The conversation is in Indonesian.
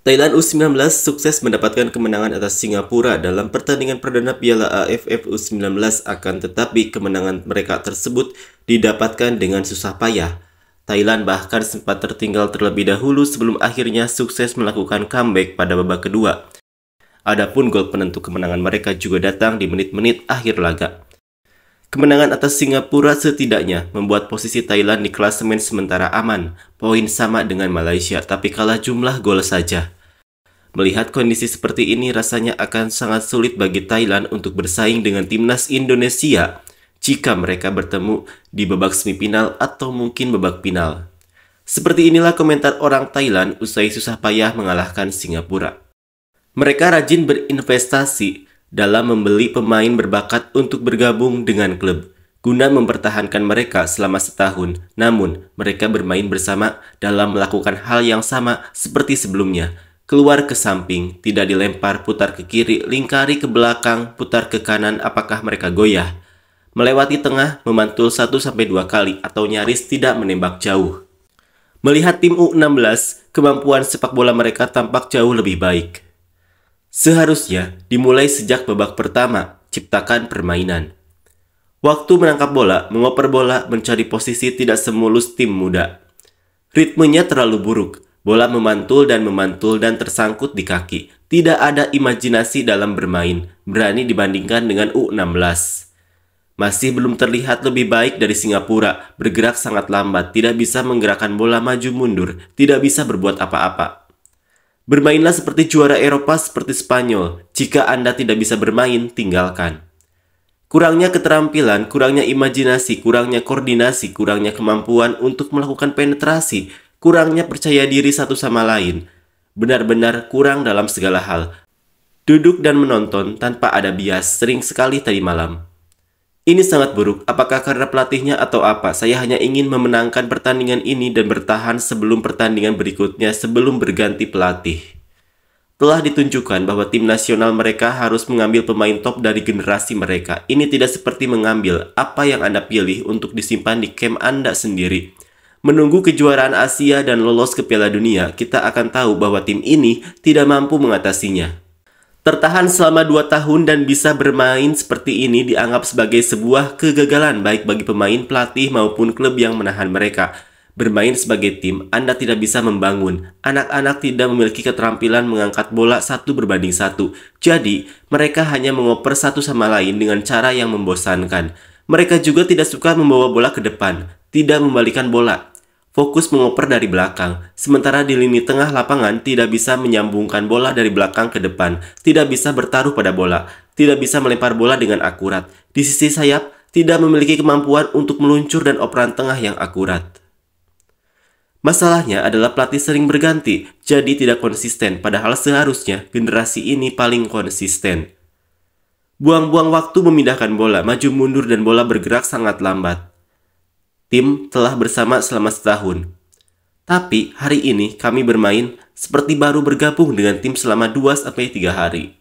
Thailand U19 sukses mendapatkan kemenangan atas Singapura dalam pertandingan perdana Piala AFF U19 akan tetapi kemenangan mereka tersebut didapatkan dengan susah payah. Thailand bahkan sempat tertinggal terlebih dahulu sebelum akhirnya sukses melakukan comeback pada babak kedua. Adapun gol penentu kemenangan mereka juga datang di menit-menit akhir laga. Kemenangan atas Singapura setidaknya membuat posisi Thailand di klasemen sementara aman, poin sama dengan Malaysia tapi kalah jumlah gol saja. Melihat kondisi seperti ini rasanya akan sangat sulit bagi Thailand untuk bersaing dengan timnas Indonesia jika mereka bertemu di babak semifinal atau mungkin babak final. Seperti inilah komentar orang Thailand usai susah payah mengalahkan Singapura. Mereka rajin berinvestasi, dalam membeli pemain berbakat untuk bergabung dengan klub, guna mempertahankan mereka selama setahun. Namun, mereka bermain bersama dalam melakukan hal yang sama seperti sebelumnya. Keluar ke samping, tidak dilempar, putar ke kiri, lingkari ke belakang, putar ke kanan apakah mereka goyah. Melewati tengah, memantul 1-2 kali atau nyaris tidak menembak jauh. Melihat tim U16, kemampuan sepak bola mereka tampak jauh lebih baik. Seharusnya dimulai sejak babak pertama, ciptakan permainan. Waktu menangkap bola, mengoper bola, mencari posisi tidak semulus tim muda. Ritmenya terlalu buruk, bola memantul dan memantul dan tersangkut di kaki. Tidak ada imajinasi dalam bermain, berani dibandingkan dengan U16. Masih belum terlihat lebih baik dari Singapura, bergerak sangat lambat, tidak bisa menggerakkan bola maju mundur, tidak bisa berbuat apa-apa. Bermainlah seperti juara Eropa seperti Spanyol. Jika Anda tidak bisa bermain, tinggalkan. Kurangnya keterampilan, kurangnya imajinasi, kurangnya koordinasi, kurangnya kemampuan untuk melakukan penetrasi, kurangnya percaya diri satu sama lain. Benar-benar kurang dalam segala hal. Duduk dan menonton tanpa ada bias sering sekali tadi malam. Ini sangat buruk, apakah karena pelatihnya atau apa? Saya hanya ingin memenangkan pertandingan ini dan bertahan sebelum pertandingan berikutnya sebelum berganti pelatih. Telah ditunjukkan bahwa tim nasional mereka harus mengambil pemain top dari generasi mereka. Ini tidak seperti mengambil apa yang Anda pilih untuk disimpan di camp Anda sendiri. Menunggu kejuaraan Asia dan lolos ke Piala Dunia, kita akan tahu bahwa tim ini tidak mampu mengatasinya. Tertahan selama 2 tahun dan bisa bermain seperti ini dianggap sebagai sebuah kegagalan baik bagi pemain, pelatih maupun klub yang menahan mereka. Bermain sebagai tim, Anda tidak bisa membangun. Anak-anak tidak memiliki keterampilan mengangkat bola satu berbanding satu. Jadi, mereka hanya mengoper satu sama lain dengan cara yang membosankan. Mereka juga tidak suka membawa bola ke depan, tidak membalikan bola, fokus mengoper dari belakang, sementara di lini tengah lapangan tidak bisa menyambungkan bola dari belakang ke depan, tidak bisa bertaruh pada bola, tidak bisa melempar bola dengan akurat. Di sisi sayap, tidak memiliki kemampuan untuk meluncur dan operan tengah yang akurat. Masalahnya adalah pelatih sering berganti, jadi tidak konsisten, padahal seharusnya generasi ini paling konsisten. Buang-buang waktu memindahkan bola, maju mundur dan bola bergerak sangat lambat. Tim telah bersama selama setahun. Tapi hari ini kami bermain seperti baru bergabung dengan tim selama 2-3 hari.